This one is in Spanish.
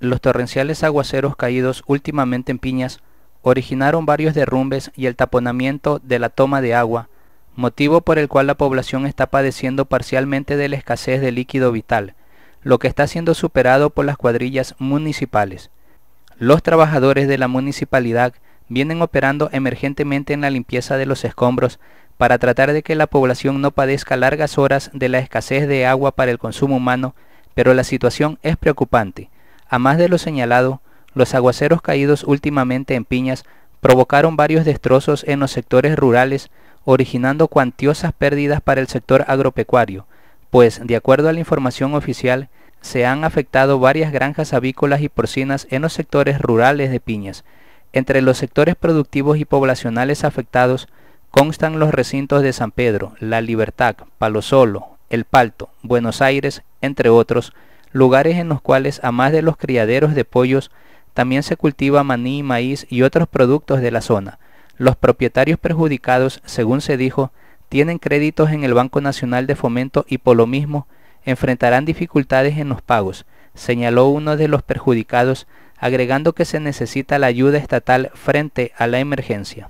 Los torrenciales aguaceros caídos últimamente en Piñas originaron varios derrumbes y el taponamiento de la toma de agua, motivo por el cual la población está padeciendo parcialmente de la escasez de líquido vital, lo que está siendo superado por las cuadrillas municipales. Los trabajadores de la municipalidad vienen operando emergentemente en la limpieza de los escombros para tratar de que la población no padezca largas horas de la escasez de agua para el consumo humano, pero la situación es preocupante. A más de lo señalado, los aguaceros caídos últimamente en Piñas provocaron varios destrozos en los sectores rurales, originando cuantiosas pérdidas para el sector agropecuario, pues, de acuerdo a la información oficial, se han afectado varias granjas avícolas y porcinas en los sectores rurales de Piñas. Entre los sectores productivos y poblacionales afectados constan los recintos de San Pedro, La Libertad, Palosolo, El Palto, Buenos Aires, entre otros, lugares en los cuales, a más de los criaderos de pollos, también se cultiva maní, maíz y otros productos de la zona. Los propietarios perjudicados, según se dijo, tienen créditos en el Banco Nacional de Fomento y por lo mismo enfrentarán dificultades en los pagos, señaló uno de los perjudicados, agregando que se necesita la ayuda estatal frente a la emergencia.